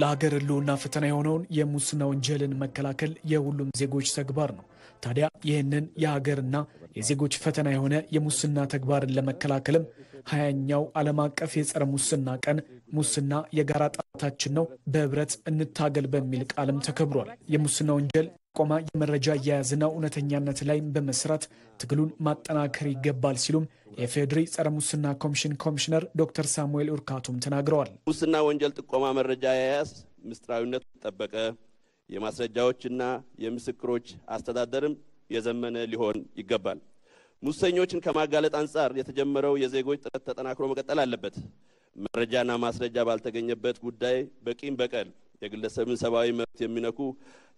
ለሀገር ህልውና ፈተና የሆነውን የሙስና ወንጀልን መከላከል የሁሉም ዜጎች ተግባር ነው። ታዲያ ይህንን የሀገርና የዜጎች ፈተና የሆነ የሙስና ተግባርን ለመከላከልም ሀያኛው ዓለም አቀፍ የጸረ ሙስና ቀን ሙስና የጋራ ጣታችን ነው፣ በህብረት እንታገል በሚል ቃልም ተከብሯል። የሙስና ወንጀል ቆማ የመረጃ አያያዝና እውነተኛነት ላይ በመስራት ትግሉን ማጠናከር ይገባል ሲሉም የፌዴሪ ጸረ ሙስና ኮሚሽን ኮሚሽነር ዶክተር ሳሙኤል ኡርካቱም ተናግረዋል። ሙስና ወንጀል ጥቆማ መረጃ አያያዝ ምስጢራዊነት ጠበቀ የማስረጃዎችና የምስክሮች አስተዳደርም የዘመነ ሊሆን ይገባል። ሙሰኞችን ከማጋለጥ አንጻር የተጀመረው የዜጎች ጥረት ተጠናክሮ መቀጠል አለበት። መረጃና ማስረጃ ባልተገኘበት ጉዳይ በቂም በቀል የግለሰብን ሰብአዊ መብት የሚነኩ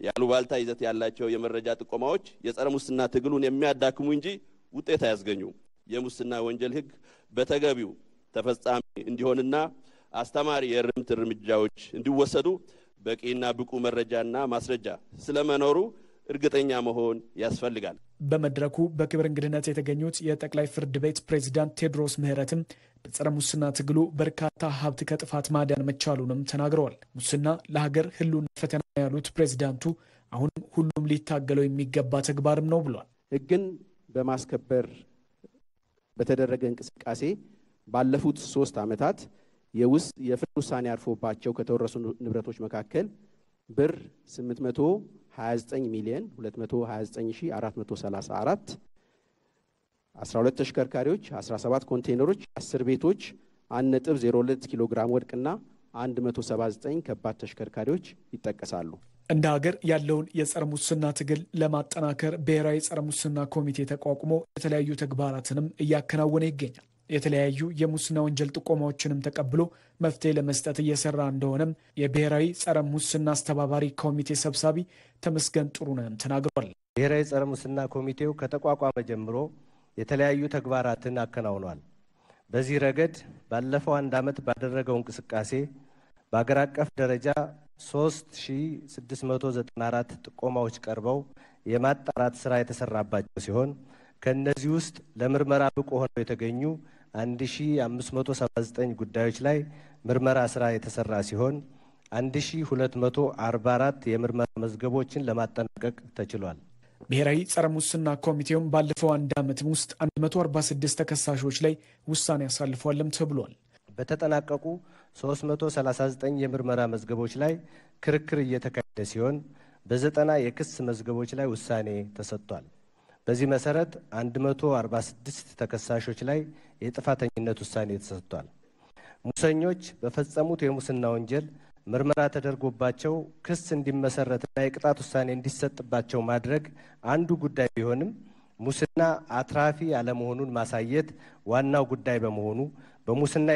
የአሉባልታ ይዘት ያላቸው የመረጃ ጥቆማዎች የጸረ ሙስና ትግሉን የሚያዳክሙ እንጂ ውጤት አያስገኙም የሙስና ወንጀል ህግ በተገቢው ተፈጻሚ እንዲሆንና አስተማሪ የእርምት እርምጃዎች እንዲወሰዱ በቂና ብቁ መረጃና ማስረጃ ስለመኖሩ እርግጠኛ መሆን ያስፈልጋል። በመድረኩ በክብር እንግድነት የተገኙት የጠቅላይ ፍርድ ቤት ፕሬዚዳንት ቴዎድሮስ ምህረትም በጸረ ሙስና ትግሉ በርካታ ሀብት ከጥፋት ማዳን መቻሉንም ተናግረዋል። ሙስና ለሀገር ህልውና ፈተና ያሉት ፕሬዚዳንቱ አሁንም ሁሉም ሊታገለው የሚገባ ተግባርም ነው ብሏል። ህግን በማስከበር በተደረገ እንቅስቃሴ ባለፉት ሶስት ዓመታት የውስጥ የፍርድ ውሳኔ አርፎባቸው ከተወረሱ ንብረቶች መካከል ብር 800 29 ሚሊዮን 229434 12 ተሽከርካሪዎች 17 ኮንቴይነሮች 10 ቤቶች 1.02 ኪሎ ግራም ወርቅና 179 ከባድ ተሽከርካሪዎች ይጠቀሳሉ። እንደ ሀገር ያለውን የጸረ ሙስና ትግል ለማጠናከር ብሔራዊ ጸረ ሙስና ኮሚቴ ተቋቁሞ የተለያዩ ተግባራትንም እያከናወነ ይገኛል። የተለያዩ የሙስና ወንጀል ጥቆማዎችንም ተቀብሎ መፍትሄ ለመስጠት እየሰራ እንደሆነም የብሔራዊ ጸረ ሙስና አስተባባሪ ኮሚቴ ሰብሳቢ ተመስገን ጥሩነህም ተናግሯል። ብሔራዊ ጸረ ሙስና ኮሚቴው ከተቋቋመ ጀምሮ የተለያዩ ተግባራትን አከናውኗል። በዚህ ረገድ ባለፈው አንድ ዓመት ባደረገው እንቅስቃሴ በአገር አቀፍ ደረጃ 3694 ጥቆማዎች ቀርበው የማጣራት ስራ የተሰራባቸው ሲሆን ከእነዚህ ውስጥ ለምርመራ ብቁ ሆነው የተገኙ 1579 ጉዳዮች ላይ ምርመራ ስራ የተሰራ ሲሆን 1244 የምርመራ መዝገቦችን ለማጠናቀቅ ተችሏል። ብሔራዊ ጸረ ሙስና ኮሚቴውም ባለፈው አንድ ዓመትም ውስጥ 146 ተከሳሾች ላይ ውሳኔ አሳልፏልም ተብሏል። በተጠናቀቁ 339 የምርመራ መዝገቦች ላይ ክርክር እየተካሄደ ሲሆን በዘጠና የክስ መዝገቦች ላይ ውሳኔ ተሰጥቷል። በዚህ መሰረት 146 ተከሳሾች ላይ የጥፋተኝነት ውሳኔ ተሰጥቷል። ሙሰኞች በፈጸሙት የሙስና ወንጀል ምርመራ ተደርጎባቸው ክስ እንዲመሰረትና የቅጣት ውሳኔ እንዲሰጥባቸው ማድረግ አንዱ ጉዳይ ቢሆንም ሙስና አትራፊ አለመሆኑን ማሳየት ዋናው ጉዳይ በመሆኑ በሙስና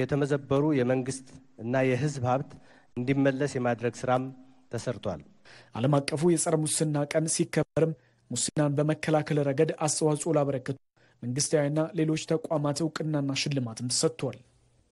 የተመዘበሩ የመንግስት እና የሕዝብ ሀብት እንዲመለስ የማድረግ ስራም ተሰርቷል። ዓለም አቀፉ የጸረ ሙስና ቀን ሲከበርም ሙስናን በመከላከል ረገድ አስተዋጽኦ ላበረከቱ መንግስታዊና ሌሎች ተቋማት እውቅናና ሽልማትም ተሰጥቷል።